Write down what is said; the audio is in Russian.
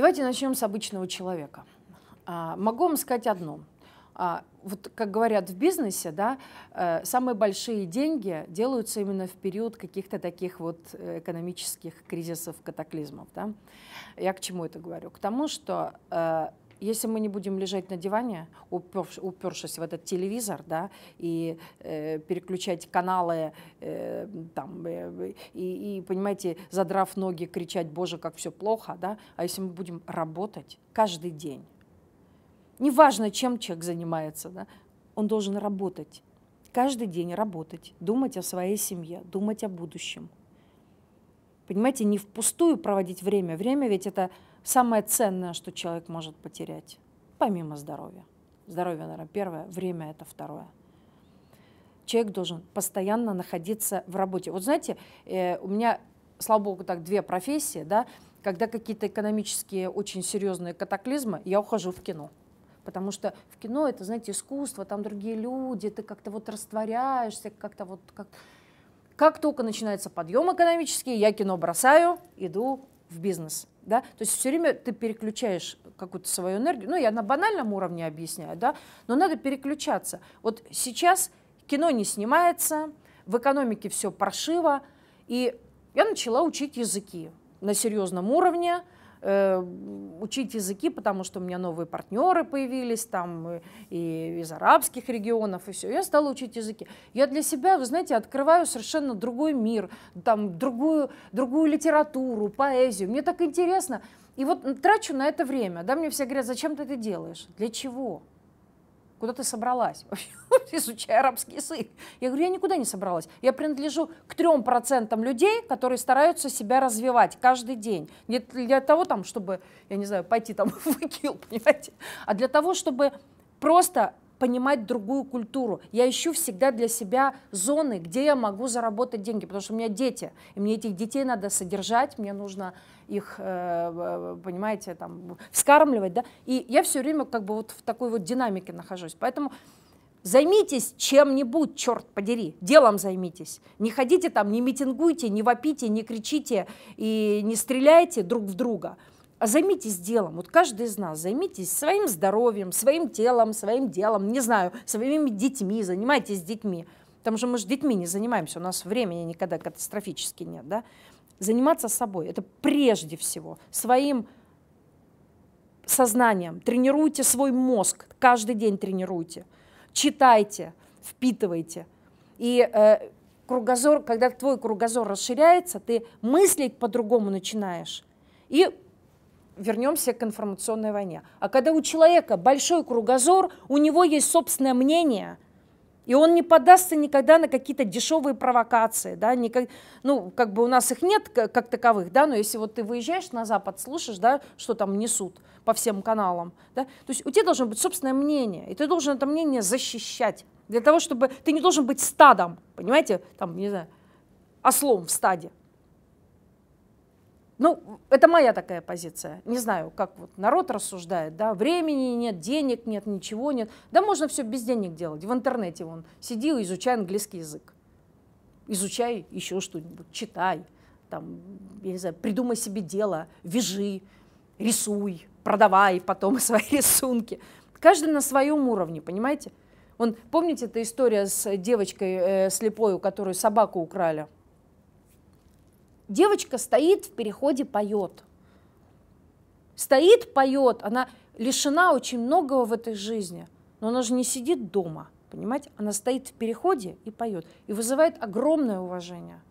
Давайте начнем с обычного человека. А, могу вам сказать одно. А, вот как говорят в бизнесе, да, э, самые большие деньги делаются именно в период каких-то таких вот э, экономических кризисов, катаклизмов. Да? Я к чему это говорю? К тому, что э, если мы не будем лежать на диване, упершись в этот телевизор, да, и э, переключать каналы, э, там, э, и, и, понимаете, задрав ноги, кричать, боже, как все плохо, да, а если мы будем работать каждый день, неважно, чем человек занимается, да, он должен работать, каждый день работать, думать о своей семье, думать о будущем. Понимаете, не впустую проводить время. Время ведь это самое ценное, что человек может потерять, помимо здоровья. Здоровье, наверное, первое, время это второе. Человек должен постоянно находиться в работе. Вот знаете, э, у меня, слава богу, так две профессии, да, когда какие-то экономические очень серьезные катаклизмы, я ухожу в кино. Потому что в кино это, знаете, искусство, там другие люди, ты как-то вот растворяешься, как-то вот... Как... как только начинается подъем экономический, я кино бросаю, иду в бизнес. Да? То есть все время ты переключаешь какую-то свою энергию. Ну, я на банальном уровне объясняю, да? но надо переключаться. Вот сейчас кино не снимается, в экономике все паршиво, и я начала учить языки на серьезном уровне, э, учить языки, потому что у меня новые партнеры появились там и, э, и из арабских регионов и все. Я стала учить языки. Я для себя, вы знаете, открываю совершенно другой мир, там другую другую литературу, поэзию. Мне так интересно. И вот трачу на это время. Да, мне все говорят, зачем ты это делаешь? Для чего? куда ты собралась, изучая арабский язык? Я говорю, я никуда не собралась. Я принадлежу к трем процентам людей, которые стараются себя развивать каждый день. Не для того, там, чтобы, я не знаю, пойти там в ИКИЛ, понимаете, а для того, чтобы просто понимать другую культуру. Я ищу всегда для себя зоны, где я могу заработать деньги, потому что у меня дети, и мне этих детей надо содержать, мне нужно их, э, понимаете, там, вскармливать, да, и я все время как бы вот в такой вот динамике нахожусь, поэтому Займитесь чем-нибудь, черт подери, делом займитесь. Не ходите там, не митингуйте, не вопите, не кричите и не стреляйте друг в друга а займитесь делом. Вот каждый из нас займитесь своим здоровьем, своим телом, своим делом, не знаю, своими детьми, занимайтесь детьми. Потому что мы же детьми не занимаемся, у нас времени никогда катастрофически нет. Да? Заниматься собой – это прежде всего своим сознанием. Тренируйте свой мозг, каждый день тренируйте. Читайте, впитывайте. И э, кругозор, когда твой кругозор расширяется, ты мыслить по-другому начинаешь. И вернемся к информационной войне. А когда у человека большой кругозор, у него есть собственное мнение, и он не подастся никогда на какие-то дешевые провокации, да, никак, ну, как бы у нас их нет как, как таковых, да, но если вот ты выезжаешь на Запад, слушаешь, да, что там несут по всем каналам, да, то есть у тебя должно быть собственное мнение, и ты должен это мнение защищать, для того, чтобы ты не должен быть стадом, понимаете, там, не знаю, ослом в стаде, ну, это моя такая позиция. Не знаю, как вот народ рассуждает, да, времени нет, денег нет, ничего нет. Да можно все без денег делать. В интернете вон сидел, изучай английский язык. Изучай еще что-нибудь, читай, там, я не знаю, придумай себе дело, вяжи, рисуй, продавай потом свои рисунки. Каждый на своем уровне, понимаете? Он, помните, эту историю с девочкой э, слепой, у которой собаку украли? Девочка стоит в переходе, поет. Стоит, поет, она лишена очень многого в этой жизни, но она же не сидит дома, понимаете? Она стоит в переходе и поет, и вызывает огромное уважение –